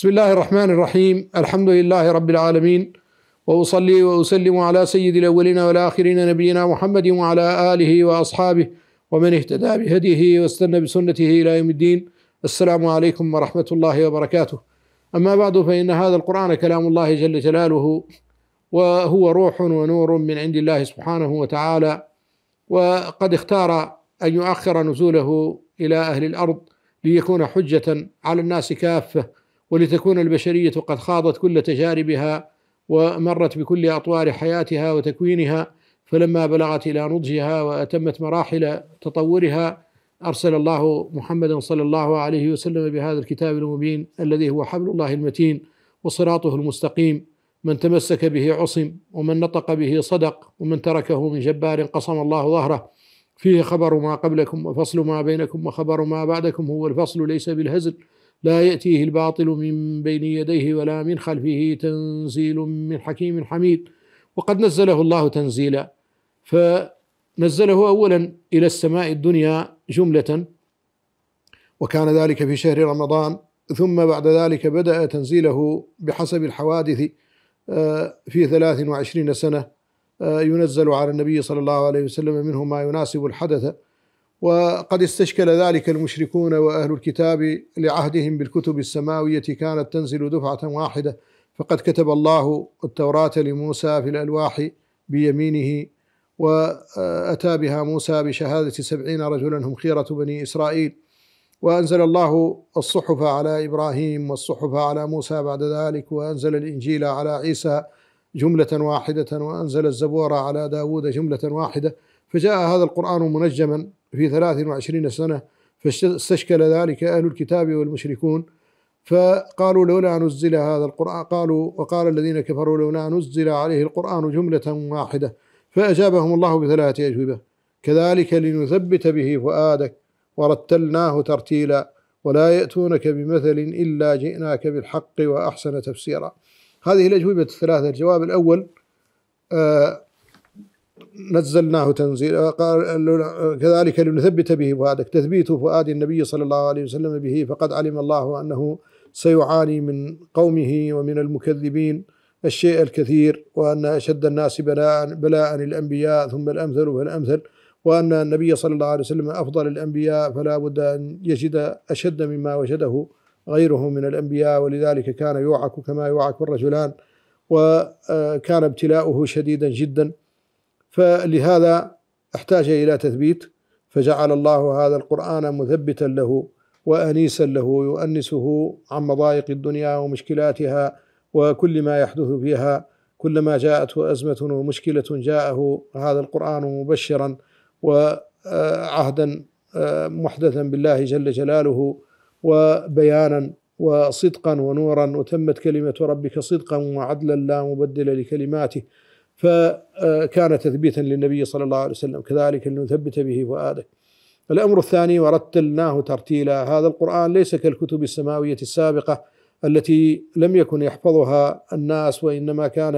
بسم الله الرحمن الرحيم الحمد لله رب العالمين واصلي واسلم على سيد الاولين والاخرين نبينا محمد وعلى اله واصحابه ومن اهتدى بهديه واستنى بسنته الى يوم الدين السلام عليكم ورحمه الله وبركاته اما بعد فان هذا القران كلام الله جل جلاله وهو روح ونور من عند الله سبحانه وتعالى وقد اختار ان يؤخر نزوله الى اهل الارض ليكون حجه على الناس كافه ولتكون البشريه قد خاضت كل تجاربها ومرت بكل اطوار حياتها وتكوينها فلما بلغت الى نضجها واتمت مراحل تطورها ارسل الله محمدا صلى الله عليه وسلم بهذا الكتاب المبين الذي هو حبل الله المتين وصراطه المستقيم من تمسك به عصم ومن نطق به صدق ومن تركه من جبار قصم الله ظهره فيه خبر ما قبلكم وفصل ما بينكم وخبر ما بعدكم هو الفصل ليس بالهزل لا يأتيه الباطل من بين يديه ولا من خلفه تنزيل من حكيم حميد وقد نزله الله تنزيلا فنزله أولا إلى السماء الدنيا جملة وكان ذلك في شهر رمضان ثم بعد ذلك بدأ تنزيله بحسب الحوادث آه، في 23 سنة آه، ينزل على النبي صلى الله عليه وسلم منه ما يناسب الحدث وقد استشكل ذلك المشركون واهل الكتاب لعهدهم بالكتب السماويه كانت تنزل دفعه واحده فقد كتب الله التوراه لموسى في الالواح بيمينه واتى بها موسى بشهاده سبعين رجلا هم خيره بني اسرائيل وانزل الله الصحف على ابراهيم والصحف على موسى بعد ذلك وانزل الانجيل على عيسى جمله واحده وانزل الزبور على داود جمله واحده فجاء هذا القران منجما في 23 سنة فاستشكل ذلك أهل الكتاب والمشركون فقالوا لولا نزل هذا القرآن قالوا وقال الذين كفروا لولا نزل عليه القرآن جملة واحدة فأجابهم الله بثلاثة أجوبة كذلك لنثبت به فؤادك ورتلناه ترتيلا ولا يأتونك بمثل إلا جئناك بالحق وأحسن تفسيرا هذه الأجوبة الثلاثة الجواب الأول آه نزلناه تنزيلا قال كذلك لنثبت به فؤادك تثبيت فؤاد النبي صلى الله عليه وسلم به فقد علم الله انه سيعاني من قومه ومن المكذبين الشيء الكثير وان اشد الناس بلاء بلاء الانبياء ثم الامثل فالامثل وان النبي صلى الله عليه وسلم افضل الانبياء فلا بد ان يجد اشد مما وجده غيره من الانبياء ولذلك كان يوعك كما يوعك الرجلان وكان ابتلاؤه شديدا جدا فلهذا احتاج إلى تثبيت فجعل الله هذا القرآن مثبتا له وأنيسا له يؤنسه عن مضايق الدنيا ومشكلاتها وكل ما يحدث فيها كلما جاءته أزمة ومشكلة جاءه هذا القرآن مبشرا وعهدا محدثا بالله جل جلاله وبيانا وصدقا ونورا وتمت كلمة ربك صدقا وعدلا لا مبدل لكلماته فكان تثبيتا للنبي صلى الله عليه وسلم كذلك لنثبت به فؤادك الأمر الثاني ورتلناه ترتيلا هذا القرآن ليس كالكتب السماوية السابقة التي لم يكن يحفظها الناس وإنما كان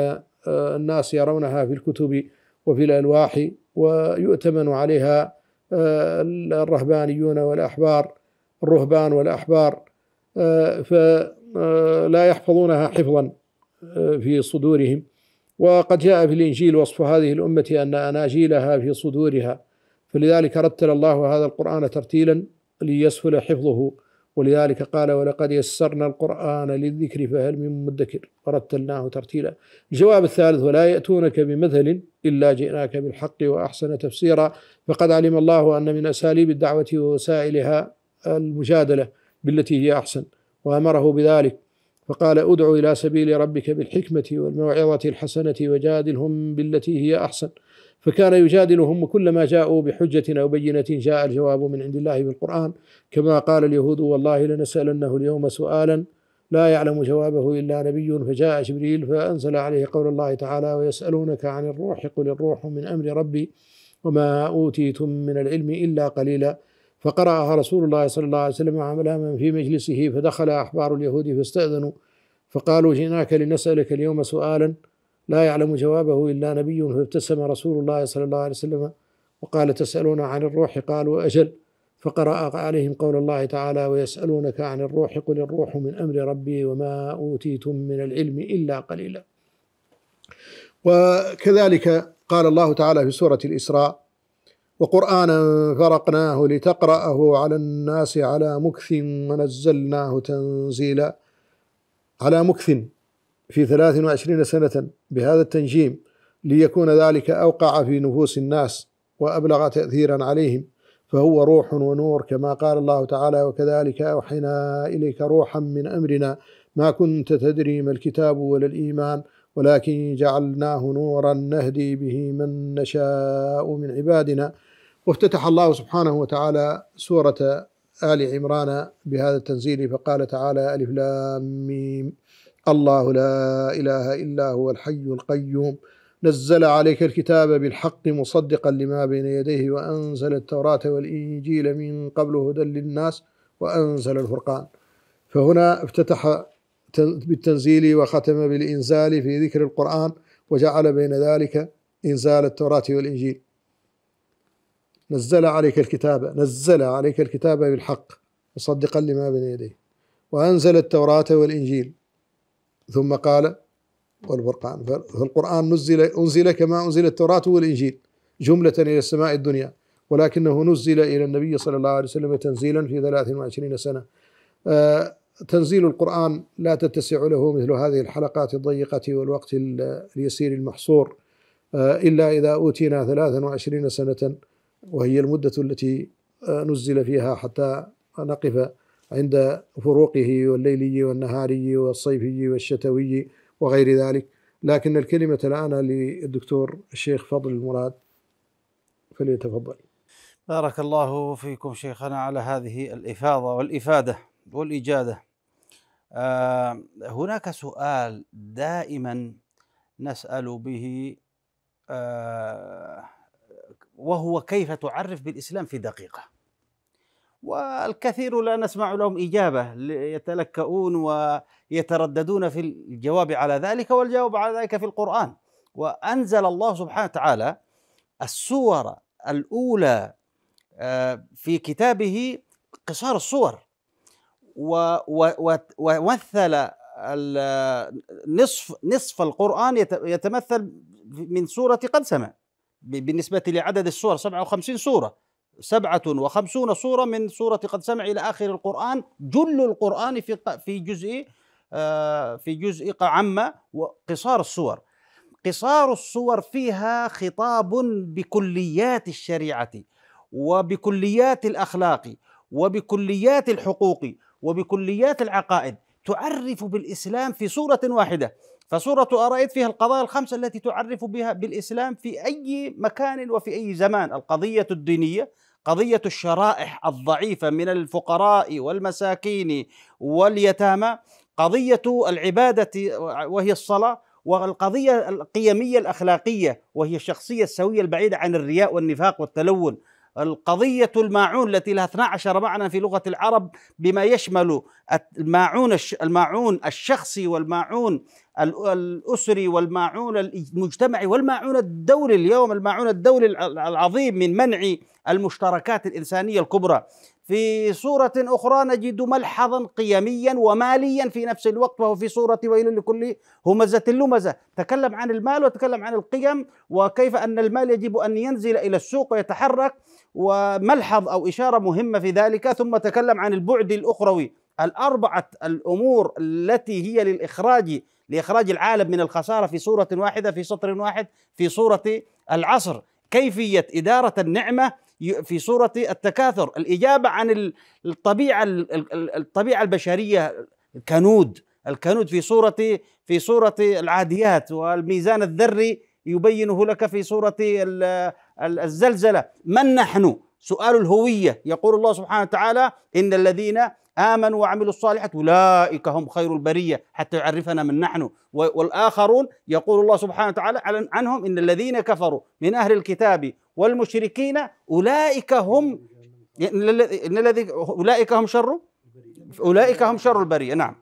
آه، الناس يرونها في الكتب وفي الألواح ويؤتمن عليها آه، الرهبانيون والأحبار الرهبان والأحبار آه، فلا يحفظونها حفظا في صدورهم وقد جاء في الإنجيل وصف هذه الأمة أن أناجيلها في صدورها فلذلك رتل الله هذا القرآن ترتيلا ليسهل حفظه ولذلك قال ولقد يسرنا القرآن للذكر فهل من مدكر ورتلناه ترتيلا الجواب الثالث ولا يأتونك بمثل إلا جئناك بالحق وأحسن تفسيرا فقد علم الله أن من أساليب الدعوة ووسائلها المجادلة بالتي هي أحسن وأمره بذلك فقال ادع الى سبيل ربك بالحكمه والموعظه الحسنه وجادلهم بالتي هي احسن فكان يجادلهم وكلما جاءوا بحجة أو بينة جاء الجواب من عند الله بالقرآن كما قال اليهود والله لنسألنه اليوم سؤالا لا يعلم جوابه إلا نبي فجاء جبريل فأنزل عليه قول الله تعالى ويسألونك عن الروح قل الروح من أمر ربي وما أوتيتم من العلم إلا قليلا فقرأها رسول الله صلى الله عليه وسلم عملها من في مجلسه فدخل أحبار اليهود فاستأذنوا فقالوا جئناك لنسألك اليوم سؤالا لا يعلم جوابه إلا نبي فابتسم رسول الله صلى الله عليه وسلم وقال تسألون عن الروح قالوا أجل فقرأ عليهم قول الله تعالى ويسألونك عن الروح قل الروح من أمر ربي وما أوتيتم من العلم إلا قليلا وكذلك قال الله تعالى في سورة الإسراء وقرآنا فرقناه لتقرأه على الناس على مكث ونزلناه تنزيلا على مكث في ثلاث وعشرين سنة بهذا التنجيم ليكون ذلك أوقع في نفوس الناس وأبلغ تأثيرا عليهم فهو روح ونور كما قال الله تعالى وكذلك أوحينا إليك روحا من أمرنا ما كنت تدري ما الكتاب ولا الإيمان ولكن جعلناه نورا نهدي به من نشاء من عبادنا وافتتح الله سبحانه وتعالى سورة آل عمران بهذا التنزيل فقال تعالى ألف لام الله لا إله إلا هو الحي القيوم نزل عليك الكتاب بالحق مصدقا لما بين يديه وأنزل التوراة والإنجيل من قبل هدى للناس وأنزل الفرقان فهنا افتتح بالتنزيل وختم بالإنزال في ذكر القرآن وجعل بين ذلك إنزال التوراة والإنجيل نزل عليك الكتاب نزل عليك الكتاب بالحق مصدقا لما بين يديه وأنزل التوراة والإنجيل ثم قال والفرقان فالقرآن نزل أنزل كما أنزل التوراة والإنجيل جملة إلى السماء الدنيا ولكنه نزل إلى النبي صلى الله عليه وسلم تنزيلا في 23 سنة آه تنزيل القرآن لا تتسع له مثل هذه الحلقات الضيقة والوقت اليسير المحصور آه، إلا إذا أوتينا 23 سنة وهي المدة التي آه، نزل فيها حتى نقف عند فروقه والليلي والنهاري والصيفي والشتوي وغير ذلك لكن الكلمة الآن للدكتور الشيخ فضل المراد فليتفضل بارك الله فيكم شيخنا على هذه الإفاضة والإفادة والإجادة آه، هناك سؤال دائما نسأل به آه، وهو كيف تعرف بالإسلام في دقيقة والكثير لا نسمع لهم إجابة يتلكؤون ويترددون في الجواب على ذلك والجواب على ذلك في القرآن وأنزل الله سبحانه وتعالى السور الأولى آه، في كتابه قصار الصور ومثل نصف نصف القرآن يتمثل من سورة قد سمع بالنسبة لعدد السور 57 سورة 57 سورة من سورة قد سمع إلى آخر القرآن جل القرآن في في جزء آه، في جزء عم وقصار السور قصار السور فيها خطاب بكليات الشريعة وبكليات الأخلاق وبكليات الحقوق وبكليات العقائد تعرف بالاسلام في صوره واحده فصورة أرائد فيها القضايا الخمسة التي تعرف بها بالإسلام في أي مكان وفي أي زمان القضية الدينية قضية الشرائح الضعيفة من الفقراء والمساكين واليتامى قضية العبادة وهي الصلاة والقضية القيمية الأخلاقية وهي الشخصية السوية البعيدة عن الرياء والنفاق والتلون القضية الماعون التي لها 12 معنى في لغة العرب بما يشمل الماعون الماعون الشخصي والماعون الأسري والماعون المجتمعي والماعون الدولي اليوم الماعون الدولي العظيم من منع المشتركات الإنسانية الكبرى في صورة أخرى نجد ملحظا قيميا وماليا في نفس الوقت وهو في صورة ويل لكل همزة لمزة تكلم عن المال وتكلم عن القيم وكيف أن المال يجب أن ينزل إلى السوق ويتحرك وملحظ أو إشارة مهمة في ذلك ثم تكلم عن البعد الأخروي الأربعة الأمور التي هي للإخراج لإخراج العالم من الخسارة في سورة واحدة في سطر واحد في سورة العصر كيفية إدارة النعمة في سورة التكاثر الإجابة عن الطبيعة الطبيعة البشرية الكنود الكنود في سورة في سورة العاديات والميزان الذري يبينه لك في سورة الزلزلة من نحن سؤال الهوية يقول الله سبحانه وتعالى إن الذين آمنوا وعملوا الصالحات أولئك هم خير البرية حتى يعرفنا من نحن والآخرون يقول الله سبحانه وتعالى عنهم إن الذين كفروا من أهل الكتاب والمشركين أولئك هم إن الذي أولئك هم شر أولئك هم شر البرية نعم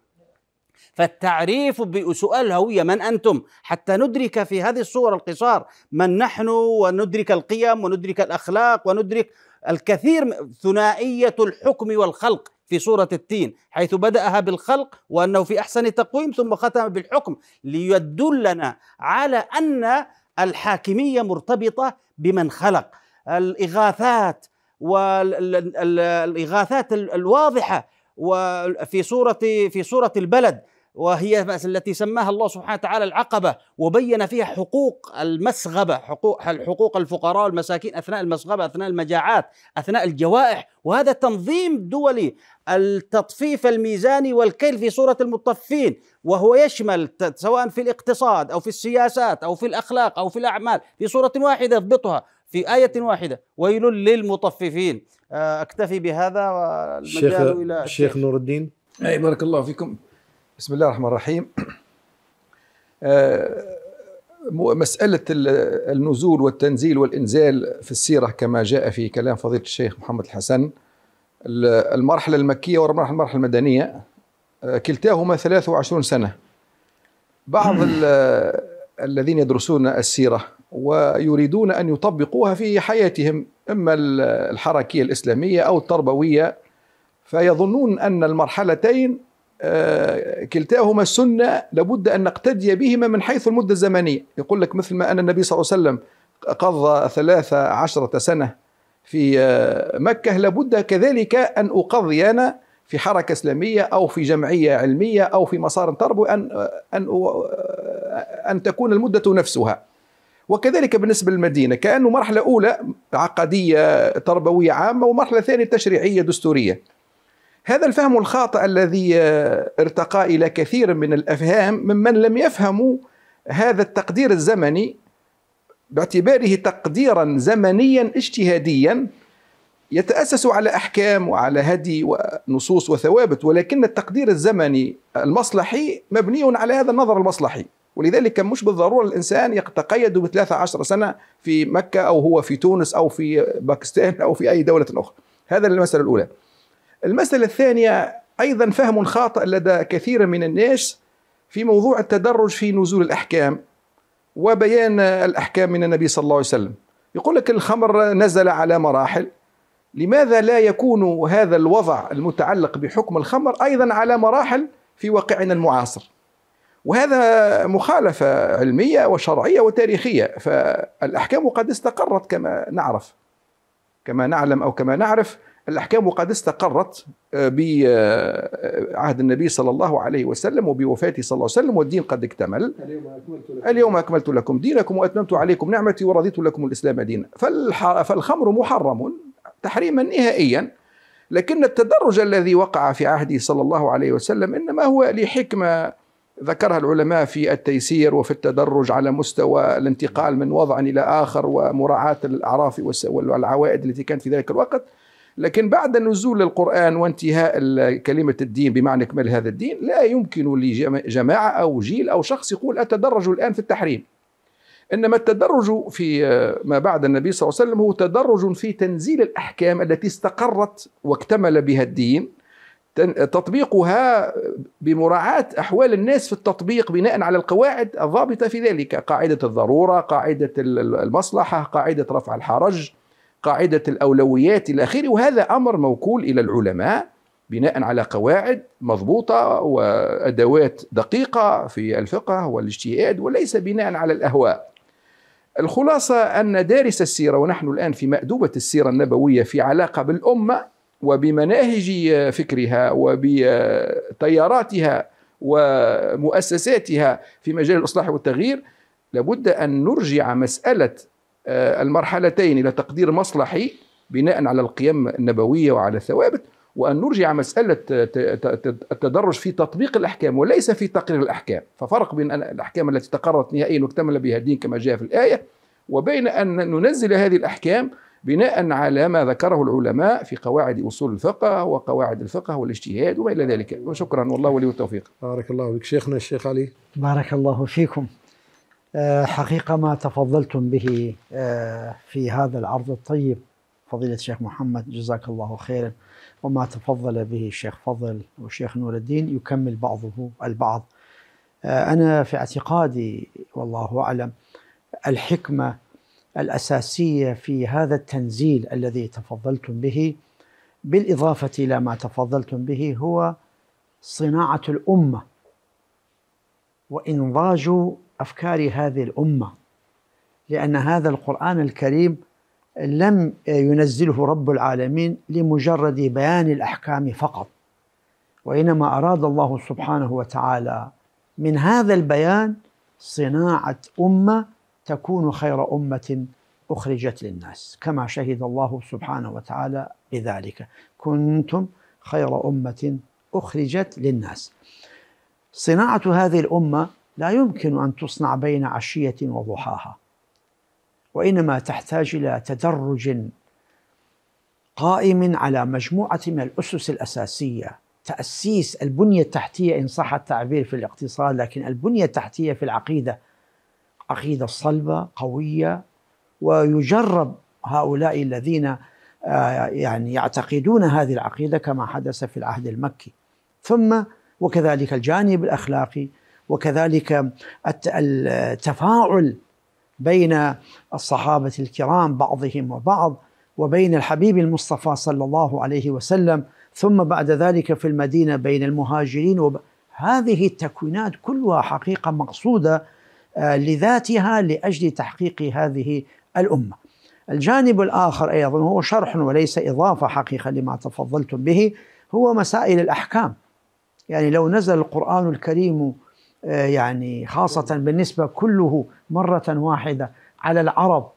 فالتعريف بسؤال الهوية من أنتم حتى ندرك في هذه الصور القصار من نحن وندرك القيم وندرك الأخلاق وندرك الكثير ثنائية الحكم والخلق في سورة التين حيث بدأها بالخلق وأنه في أحسن تقويم ثم ختم بالحكم ليدلنا على أن الحاكمية مرتبطة بمن خلق الإغاثات والإغاثات الواضحة وفي صورة في صورة البلد وهي التي سماها الله سبحانه وتعالى العقبة وبين فيها حقوق المسغبة حقوق حقوق الفقراء والمساكين أثناء المسغبة أثناء المجاعات أثناء الجوائح وهذا تنظيم دولي التطفيف الميزاني والكيل في صورة المطفين وهو يشمل سواء في الاقتصاد أو في السياسات أو في الأخلاق أو في الأعمال في صورة واحدة يضبطها في آية واحدة ويل للمطففين آه، اكتفي بهذا والمجال الى الشيخ نور الدين اي بارك الله فيكم بسم الله الرحمن الرحيم آه، مسألة النزول والتنزيل والإنزال في السيرة كما جاء في كلام فضيلة الشيخ محمد الحسن المرحلة المكية والمرحلة المدنية آه، كلتاهما 23 سنة بعض الذين يدرسون السيرة ويريدون أن يطبقوها في حياتهم إما الحركية الإسلامية أو التربوية فيظنون أن المرحلتين آه، كلتاهما السنة لابد أن نقتدي بهما من حيث المدة الزمنية يقول لك مثل ما أن النبي صلى الله عليه وسلم قضى ثلاثة عشرة سنة في آه، مكة لابد كذلك أن أقضي أنا في حركة إسلامية أو في جمعية علمية أو في مسار تربوي أن آه، أن أن تكون المدة نفسها وكذلك بالنسبة للمدينة كأنه مرحلة أولى عقدية تربوية عامة ومرحلة ثانية تشريعية دستورية هذا الفهم الخاطئ الذي آه، ارتقى إلى كثير من الأفهام ممن لم يفهموا هذا التقدير الزمني باعتباره تقديرا زمنيا اجتهاديا يتأسس على أحكام وعلى هدي ونصوص وثوابت ولكن التقدير الزمني المصلحي مبني على هذا النظر المصلحي ولذلك كان مش بالضرورة الإنسان يتقيد ب 13 سنة في مكة أو هو في تونس أو في باكستان أو في أي دولة أخرى هذا المسألة الأولى المسألة الثانية أيضا فهم خاطئ لدى كثير من الناس في موضوع التدرج في نزول الأحكام وبيان الأحكام من النبي صلى الله عليه وسلم يقول لك الخمر نزل على مراحل لماذا لا يكون هذا الوضع المتعلق بحكم الخمر أيضا على مراحل في واقعنا المعاصر وهذا مخالفة علمية وشرعية وتاريخية فالأحكام قد استقرت كما نعرف كما نعلم أو كما نعرف الأحكام قد استقرت آه، بعهد آه، النبي صلى الله عليه وسلم وبوفاته صلى الله عليه وسلم والدين قد اكتمل اليوم أكملت لكم, اليوم أكملت لكم دينكم وأتممت عليكم نعمتي ورضيت لكم الإسلام دينا فالخمر محرم تحريما نهائيا لكن التدرج الذي وقع في عهده صلى الله عليه وسلم إنما هو لحكمة ذكرها العلماء في التيسير وفي التدرج على مستوى الانتقال من وضع الى اخر ومراعاه الاعراف والعوائد التي كانت في ذلك الوقت لكن بعد نزول القرآن وانتهاء كلمة الدين بمعنى إكمال هذا الدين لا يمكن لجماعة أو جيل أو شخص يقول أتدرج الآن في التحريم إنما التدرج في ما بعد النبي صلى الله عليه وسلم هو تدرج في تنزيل الأحكام التي استقرت واكتمل بها الدين تطبيقها بمراعاة أحوال الناس في التطبيق بناء على القواعد الضابطة في ذلك قاعدة الضرورة قاعدة المصلحة قاعدة رفع الحرج قاعدة الأولويات إلى آخره وهذا أمر موكول إلى العلماء بناء على قواعد مضبوطة وأدوات دقيقة في الفقه والاجتهاد وليس بناء على الأهواء الخلاصة أن دارس السيرة ونحن الآن في مأدبة السيرة النبوية في علاقة بالأمة وبمناهج فكرها وبتياراتها ومؤسساتها في مجال الإصلاح والتغيير لابد أن نرجع مسألة آه، المرحلتين إلى تقدير مصلحي بناء على القيم النبوية وعلى الثوابت وأن نرجع مسألة آه، التدرج في تطبيق الأحكام وليس في تقرير الأحكام ففرق بين الأحكام التي تقررت نهائيا واكتمل بها الدين كما جاء في الآية وبين أن ننزل هذه الأحكام بناء على ما ذكره العلماء في قواعد أصول الفقه وقواعد الفقه والاجتهاد وما إلى ذلك وشكرا والله ولي التوفيق بارك الله فيك شيخنا الشيخ علي بارك الله فيكم آه، حقيقة ما تفضلتم به آه، في هذا العرض الطيب فضيلة الشيخ محمد جزاك الله خيرا وما تفضل به الشيخ فضل والشيخ نور الدين يكمل بعضه البعض آه، أنا في اعتقادي والله أعلم الحكمة الاساسيه في هذا التنزيل الذي تفضلتم به بالاضافه الى ما تفضلتم به هو صناعه الامه وانضاج افكار هذه الامه لان هذا القران الكريم لم ينزله رب العالمين لمجرد بيان الاحكام فقط وانما اراد الله سبحانه وتعالى من هذا البيان صناعه امه تكون خير أمة أخرجت للناس كما شهد الله سبحانه وتعالى بذلك كنتم خير أمة أخرجت للناس صناعة هذه الأمة لا يمكن أن تصنع بين عشية وضحاها وإنما تحتاج إلى تدرج قائم على مجموعة من الأسس الأساسية تأسيس البنية التحتية إن صح التعبير في الاقتصاد لكن البنية التحتية في العقيدة عقيدة صلبة قوية ويجرب هؤلاء الذين آه، يعني يعتقدون هذه العقيدة كما حدث في العهد المكي ثم وكذلك الجانب الأخلاقي وكذلك التفاعل بين الصحابة الكرام بعضهم وبعض وبين الحبيب المصطفى صلى الله عليه وسلم ثم بعد ذلك في المدينة بين المهاجرين وب... هذه التكوينات كلها حقيقة مقصودة آه، لذاتها لاجل تحقيق هذه الامه. الجانب الاخر ايضا هو شرح وليس اضافه حقيقه لما تفضلتم به هو مسائل الاحكام. يعني لو نزل القران الكريم آه، يعني خاصه بالنسبه كله مره واحده على العرب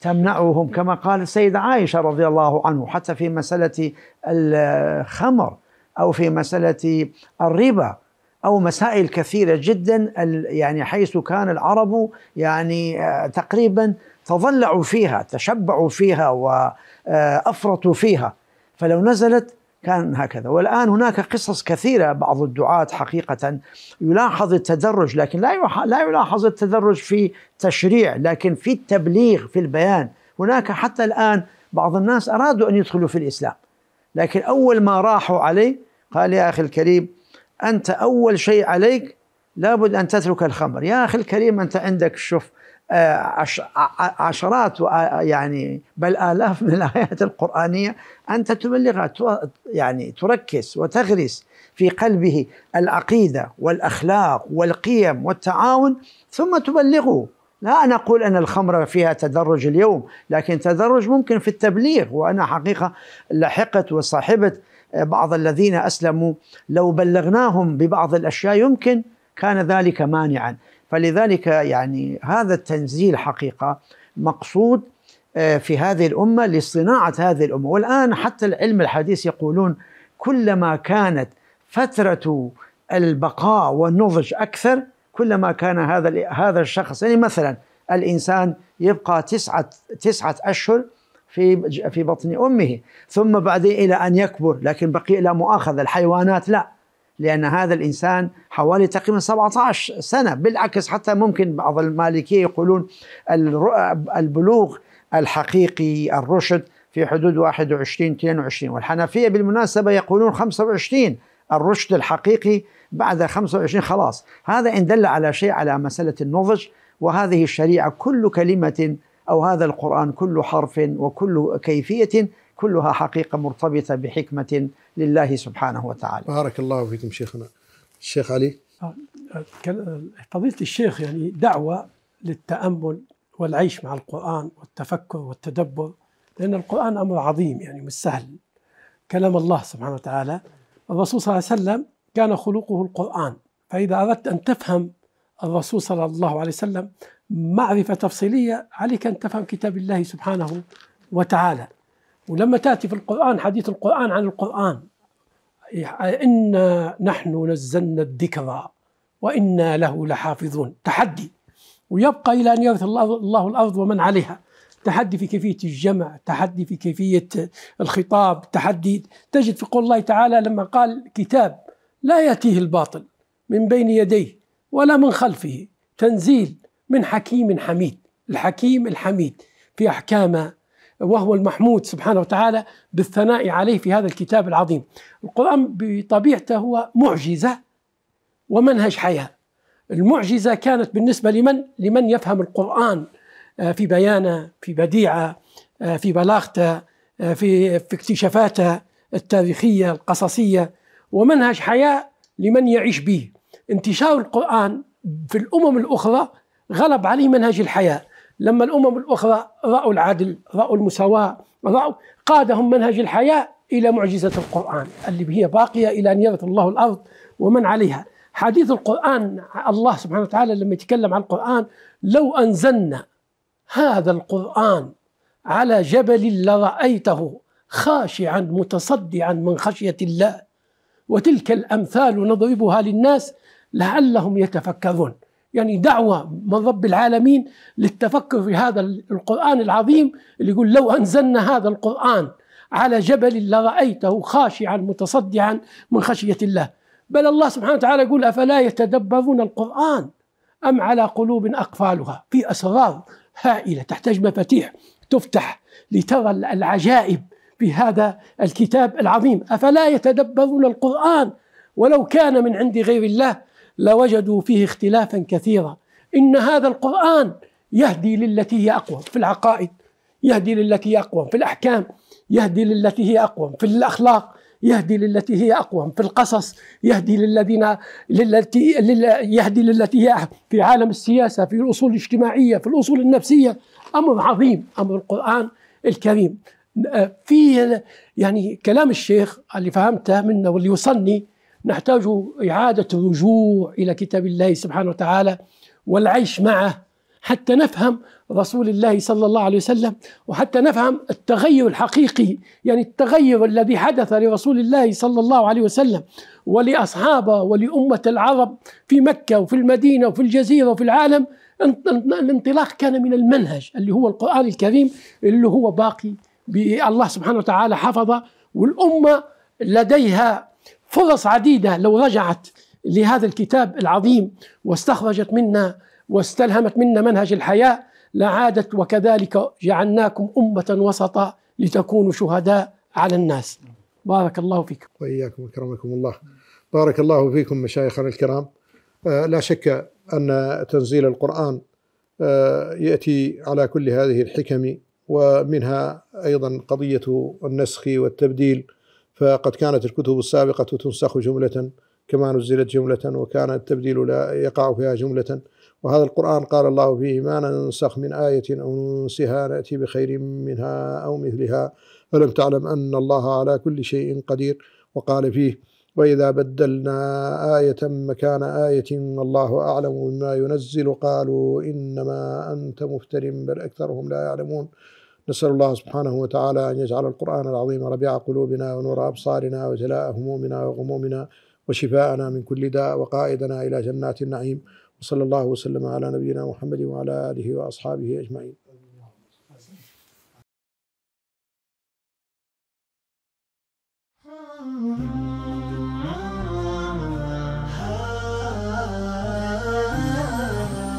تمنعهم كما قال السيدة عائشة رضي الله عنه حتى في مسألة آه، الخمر أو في مسألة الربا أو مسائل كثيرة جدا يعني حيث كان العرب يعني آه، تقريبا تضلعوا فيها تشبعوا فيها وأفرطوا آه، فيها فلو نزلت كان هكذا والآن هناك قصص كثيرة بعض الدعاة حقيقة يلاحظ التدرج لكن لا لا يلاحظ التدرج في تشريع لكن في التبليغ في البيان هناك حتى الآن بعض الناس أرادوا أن يدخلوا في الإسلام لكن أول ما راحوا عليه قال يا أخي الكريم أنت أول شيء عليك لابد أن تترك الخمر يا أخي الكريم أنت عندك شوف آه، عشرات يعني بل آلاف من الآيات القرآنية أنت تبلغها يعني تركز وتغرس في قلبه العقيدة والأخلاق والقيم والتعاون ثم تبلغه لا أنا أقول أن الخمرة فيها تدرج اليوم لكن تدرج ممكن في التبليغ وأنا حقيقة لحقت وصاحبت بعض الذين اسلموا لو بلغناهم ببعض الاشياء يمكن كان ذلك مانعا فلذلك يعني هذا التنزيل حقيقه مقصود آه، في هذه الامه لصناعه هذه الامه والان حتى العلم الحديث يقولون كلما كانت فتره البقاء والنضج اكثر كلما كان هذا هذا الشخص يعني مثلا الانسان يبقى تسعه تسعه اشهر في في بطن امه ثم بعدين الى ان يكبر لكن بقي لا مؤاخذه الحيوانات لا لان هذا الانسان حوالي تقريبا 17 سنه بالعكس حتى ممكن بعض المالكيه يقولون البلوغ الحقيقي الرشد في حدود 21 22 والحنفيه بالمناسبه يقولون 25 الرشد الحقيقي بعد 25 خلاص هذا ان دل على شيء على مساله النضج وهذه الشريعه كل كلمه أو هذا القرآن كل حرف وكل كيفية كلها حقيقة مرتبطة بحكمة لله سبحانه وتعالى بارك الله فيكم شيخنا الشيخ علي فضيلة الشيخ يعني دعوة للتأمل والعيش مع القرآن والتفكر والتدبر لأن القرآن أمر عظيم يعني مش سهل كلام الله سبحانه وتعالى الرسول صلى الله عليه وسلم كان خلقه القرآن فإذا أردت أن تفهم الرسول صلى الله عليه وسلم معرفة تفصيلية عليك أن تفهم كتاب الله سبحانه وتعالى ولما تأتي في القرآن حديث القرآن عن القرآن إنا نحن نزلنا الذكرى وإنا له لحافظون تحدي ويبقى إلى أن يرث الله الأرض ومن عليها تحدي في كيفية الجمع تحدي في كيفية الخطاب تحدي تجد في قول الله تعالى لما قال كتاب لا يأتيه الباطل من بين يديه ولا من خلفه تنزيل من حكيم حميد الحكيم الحميد في أحكامه وهو المحمود سبحانه وتعالى بالثناء عليه في هذا الكتاب العظيم القرآن بطبيعته هو معجزة ومنهج حياة المعجزة كانت بالنسبة لمن؟ لمن يفهم القرآن آه، في بيانه في بديعه آه، في بلاغته آه، في في اكتشافاته التاريخيه القصصيه ومنهج حياه لمن يعيش به انتشار القران في الامم الاخرى غلب عليه منهج الحياة لما الأمم الأخرى رأوا العدل رأوا المساواة رأوا قادهم منهج الحياة إلى معجزة القرآن اللي هي باقية إلى أن يرث الله الأرض ومن عليها حديث القرآن الله سبحانه وتعالى لما يتكلم عن القرآن لو أنزلنا هذا القرآن على جبل لرأيته خاشعا متصدعا من خشية الله وتلك الأمثال نضربها للناس لعلهم يتفكرون يعني دعوة من رب العالمين للتفكر في هذا القرآن العظيم اللي يقول لو أنزلنا هذا القرآن على جبل لرأيته خاشعا متصدعا من خشية الله بل الله سبحانه وتعالى يقول أفلا يتدبرون القرآن أم على قلوب أقفالها في أسرار هائلة تحتاج مفاتيح تفتح لترى العجائب في هذا الكتاب العظيم أفلا يتدبرون القرآن ولو كان من عند غير الله لوجدوا فيه اختلافا كثيرا إن هذا القرآن يهدي للتي هي أقوى في العقائد يهدي للتي هي أقوى في الأحكام يهدي للتي هي أقوى في الأخلاق يهدي للتي هي أقوى في القصص يهدي للذين للتي يهدي للتي هي في عالم السياسة في الأصول الاجتماعية في الأصول النفسية أمر عظيم أمر القرآن الكريم آه، في يعني كلام الشيخ اللي فهمته منه واللي يوصلني نحتاج إعادة الرجوع إلى كتاب الله سبحانه وتعالى والعيش معه حتى نفهم رسول الله صلى الله عليه وسلم وحتى نفهم التغير الحقيقي يعني التغير الذي حدث لرسول الله صلى الله عليه وسلم ولأصحابه ولأمة العرب في مكة وفي المدينة وفي الجزيرة وفي العالم الانطلاق كان من المنهج اللي هو القرآن الكريم اللي هو باقي الله سبحانه وتعالى حفظه والأمة لديها فرص عديدة لو رجعت لهذا الكتاب العظيم واستخرجت منا واستلهمت منا منهج الحياة لعادت وكذلك جعلناكم أمة وسطا لتكونوا شهداء على الناس بارك الله فيكم وإياكم وكرمكم الله بارك الله فيكم مشايخنا الكرام آه، لا شك أن تنزيل القرآن آه، يأتي على كل هذه الحكم ومنها أيضا قضية النسخ والتبديل فقد كانت الكتب السابقة تنسخ جملة كما نزلت جملة وكان التبديل لا يقع فيها جملة وهذا القرآن قال الله فيه ما ننسخ من آية أو ننسها نأتي بخير منها أو مثلها ألم تعلم أن الله على كل شيء قدير وقال فيه وإذا بدلنا آية مكان آية والله أعلم بما ينزل قالوا إنما أنت مفتر بل أكثرهم لا يعلمون نسأل الله سبحانه وتعالى أن يجعل القرآن العظيم ربيع قلوبنا ونور أبصارنا وجلاء همومنا وغمومنا وشفاءنا من كل داء وقائدنا إلى جنات النعيم وصلى الله وسلم على نبينا محمد وعلى آله وأصحابه أجمعين